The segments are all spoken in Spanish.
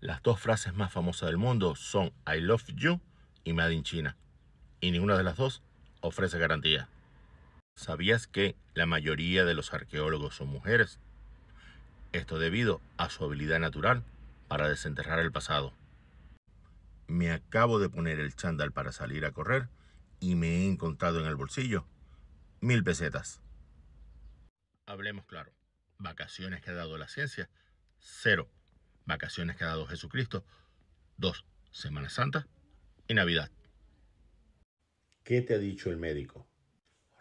Las dos frases más famosas del mundo son I love you y Made in China. Y ninguna de las dos ofrece garantía. ¿Sabías que la mayoría de los arqueólogos son mujeres? Esto debido a su habilidad natural para desenterrar el pasado. Me acabo de poner el chándal para salir a correr y me he encontrado en el bolsillo mil pesetas. Hablemos claro. Vacaciones que ha dado la ciencia, cero vacaciones que ha dado Jesucristo. Dos, Semana Santa y Navidad. ¿Qué te ha dicho el médico?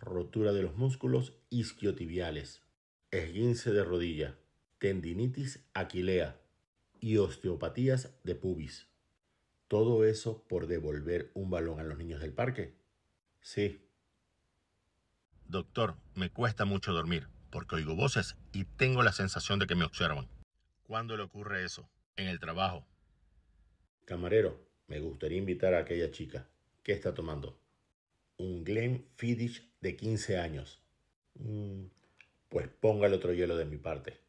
Rotura de los músculos isquiotibiales, esguince de rodilla, tendinitis aquilea y osteopatías de pubis. ¿Todo eso por devolver un balón a los niños del parque? Sí. Doctor, me cuesta mucho dormir porque oigo voces y tengo la sensación de que me observan. ¿Cuándo le ocurre eso? En el trabajo. Camarero, me gustaría invitar a aquella chica. ¿Qué está tomando? Un Fiddich de 15 años. Mm, pues ponga el otro hielo de mi parte.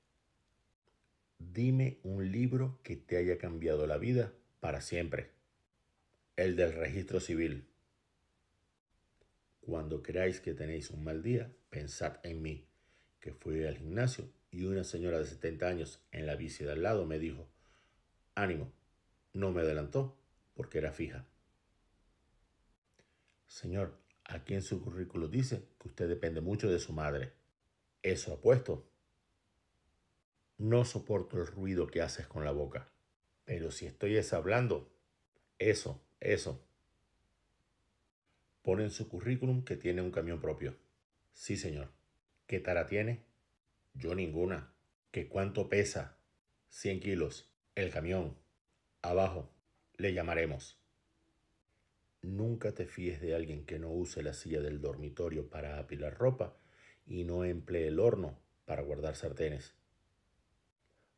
Dime un libro que te haya cambiado la vida para siempre. El del registro civil. Cuando creáis que tenéis un mal día, pensad en mí, que fui al gimnasio y una señora de 70 años en la bici de al lado me dijo, ánimo, no me adelantó porque era fija. Señor, aquí en su currículo dice que usted depende mucho de su madre. Eso apuesto. No soporto el ruido que haces con la boca. Pero si estoy es hablando, eso, eso. Pone en su currículum que tiene un camión propio. Sí, señor. ¿Qué tara tiene? Yo ninguna. ¿Qué cuánto pesa? 100 kilos. El camión. Abajo. Le llamaremos. Nunca te fíes de alguien que no use la silla del dormitorio para apilar ropa y no emplee el horno para guardar sartenes.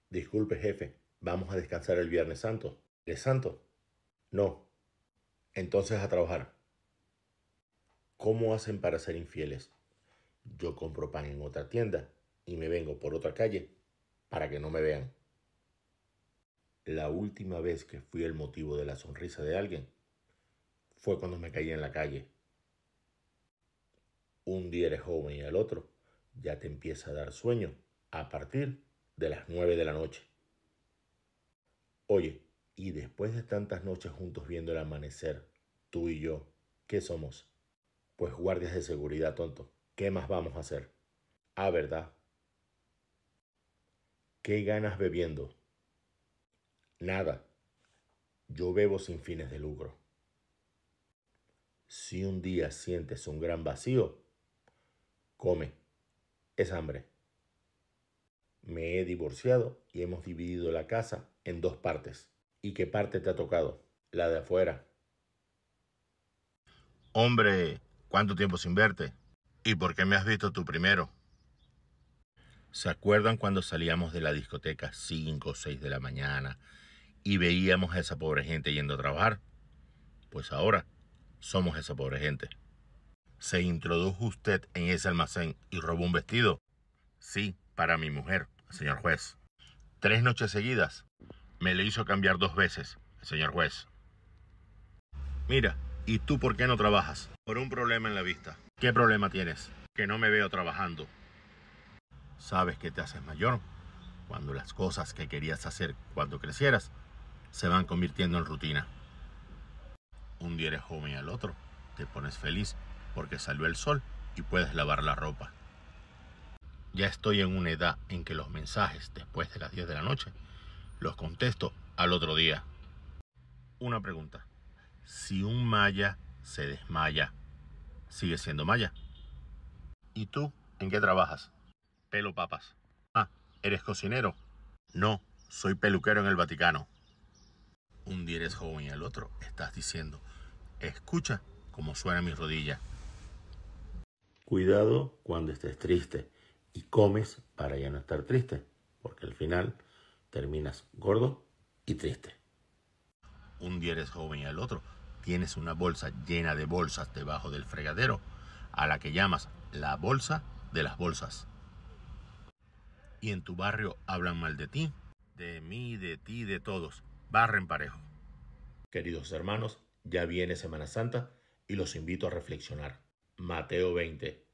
Disculpe, jefe, vamos a descansar el Viernes Santo. ¿Es santo? No. Entonces a trabajar. ¿Cómo hacen para ser infieles? Yo compro pan en otra tienda y me vengo por otra calle para que no me vean. La última vez que fui el motivo de la sonrisa de alguien fue cuando me caí en la calle. Un día eres joven y al otro ya te empieza a dar sueño a partir de las nueve de la noche. Oye, y después de tantas noches juntos viendo el amanecer, tú y yo, ¿qué somos? Pues guardias de seguridad, tonto. ¿Qué más vamos a hacer? Ah, ¿verdad? ¿Qué ganas bebiendo? Nada. Yo bebo sin fines de lucro. Si un día sientes un gran vacío, come. Es hambre. Me he divorciado y hemos dividido la casa en dos partes. ¿Y qué parte te ha tocado? La de afuera. Hombre, ¿cuánto tiempo sin verte? ¿Y por qué me has visto tú primero? ¿Se acuerdan cuando salíamos de la discoteca 5 o 6 de la mañana y veíamos a esa pobre gente yendo a trabajar? Pues ahora somos esa pobre gente. ¿Se introdujo usted en ese almacén y robó un vestido? Sí, para mi mujer, señor juez. Tres noches seguidas. Me lo hizo cambiar dos veces, señor juez. Mira, ¿y tú por qué no trabajas? Por un problema en la vista. ¿Qué problema tienes? Que no me veo trabajando sabes que te haces mayor cuando las cosas que querías hacer cuando crecieras se van convirtiendo en rutina. Un día eres joven y al otro te pones feliz porque salió el sol y puedes lavar la ropa. Ya estoy en una edad en que los mensajes después de las 10 de la noche los contesto al otro día. Una pregunta. Si un maya se desmaya, ¿sigue siendo maya? ¿Y tú en qué trabajas? pelo papas. Ah, ¿eres cocinero? No, soy peluquero en el Vaticano. Un día eres joven y el otro estás diciendo, escucha cómo suena mi rodilla. Cuidado cuando estés triste y comes para ya no estar triste, porque al final terminas gordo y triste. Un día eres joven y el otro tienes una bolsa llena de bolsas debajo del fregadero, a la que llamas la bolsa de las bolsas y en tu barrio hablan mal de ti, de mí, de ti, de todos. Barren parejo. Queridos hermanos, ya viene Semana Santa y los invito a reflexionar. Mateo 20,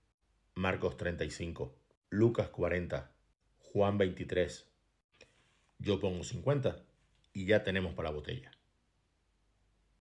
Marcos 35, Lucas 40, Juan 23. Yo pongo 50 y ya tenemos para la botella.